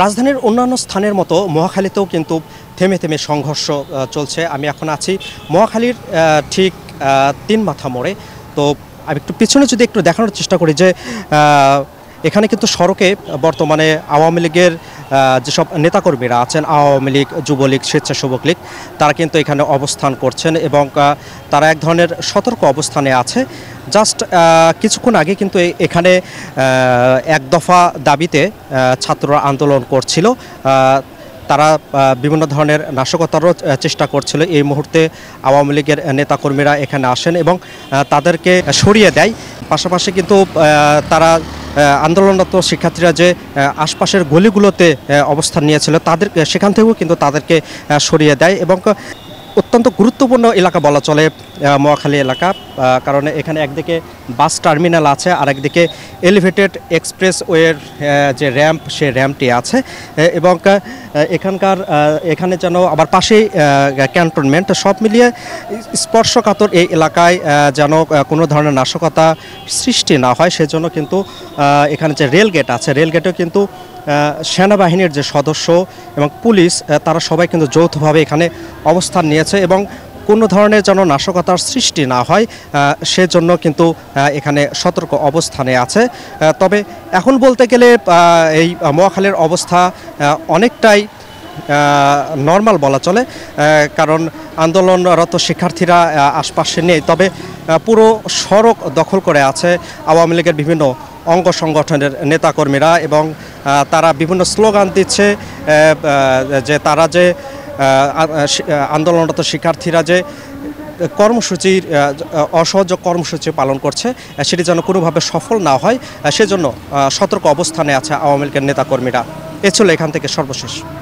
রাজধানীর অন্যান্য স্থানের মতো মহাখালীতেও কিন্তু থেমে থেমে সংঘর্ষ চলছে আমি এখন আছি মহাখালীর ঠিক তিন মাথা মোড়ে তো আমি একটু পিছনে যদি একটু দেখানোর চেষ্টা করি যে এখানে কিন্তু সড়কে বর্তমানে আওয়ামী লীগের যেসব নেতাকর্মীরা আছেন আওয়ামী লীগ যুবলীগ স্বেচ্ছাসেবক লীগ তারা কিন্তু এখানে অবস্থান করছেন এবং তারা এক ধরনের সতর্ক অবস্থানে আছে জাস্ট কিছুক্ষণ আগে কিন্তু এখানে এক দফা দাবিতে ছাত্ররা আন্দোলন করছিল তারা বিভিন্ন ধরনের নাশকতারও চেষ্টা করছিল এই মুহূর্তে আওয়ামী লীগের নেতাকর্মীরা এখানে আসেন এবং তাদেরকে সরিয়ে দেয় পাশাপাশি কিন্তু তারা আন্দোলনরত শিক্ষার্থীরা যে আশপাশের গলিগুলোতে অবস্থান নিয়েছিল তাদের সেখান থেকেও কিন্তু তাদেরকে সরিয়ে দেয় এবং অত্যন্ত গুরুত্বপূর্ণ এলাকা বলা চলে মহাখালী এলাকা কারণ এখানে একদিকে বাস টার্মিনাল আছে আর একদিকে এলিভেটেড এক্সপ্রেস ওয়ের যে র্যাম্প সে র্যাম্পটি আছে এবং এখানকার এখানে যেন আবার পাশেই ক্যান্টনমেন্ট সব মিলিয়ে স্পর্শকাতর এই এলাকায় যেন কোনো ধরনের নাশকতা সৃষ্টি না হয় সেজন্য কিন্তু এখানে যে রেলগেট আছে রেলগেটেও কিন্তু সেনাবাহিনীর যে সদস্য এবং পুলিশ তারা সবাই কিন্তু যৌথভাবে এখানে অবস্থান নিয়েছে এবং কোনো ধরনের যেন নাশকতার সৃষ্টি না হয় সেজন্য কিন্তু এখানে সতর্ক অবস্থানে আছে তবে এখন বলতে গেলে এই মহাখালীর অবস্থা অনেকটাই নর্মাল বলা চলে কারণ আন্দোলনরত শিক্ষার্থীরা আশপাশে নেই তবে পুরো সড়ক দখল করে আছে আওয়ামী লীগের বিভিন্ন অঙ্গ সংগঠনের নেতাকর্মীরা এবং তারা বিভিন্ন স্লোগান দিচ্ছে যে তারা যে আন্দোলনরত শিক্ষার্থীরা যে কর্মসূচির অসহযোগ কর্মসূচি পালন করছে সেটি যেন কোনোভাবে সফল না হয় সেজন্য সতর্ক অবস্থানে আছে আওয়ামী লীগের নেতাকর্মীরা এ ছিল এখান থেকে সর্বশেষ